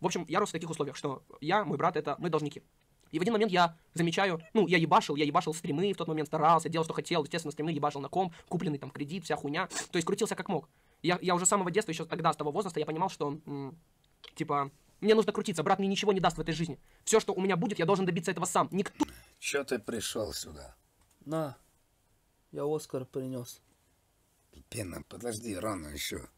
В общем, я рос в таких условиях, что я, мой брат, это мы должники. И в один момент я замечаю, ну, я ебашил, я ебашил стримы в тот момент, старался, делал, что хотел, естественно, стримы ебашил на ком, купленный там кредит, вся хуйня, то есть крутился как мог. Я, я уже с самого детства, еще тогда, с того возраста, я понимал, что, типа, мне нужно крутиться, брат мне ничего не даст в этой жизни. Все, что у меня будет, я должен добиться этого сам. Никто... Че ты пришел сюда? На, я Оскар принес. Пена, подожди, рано еще.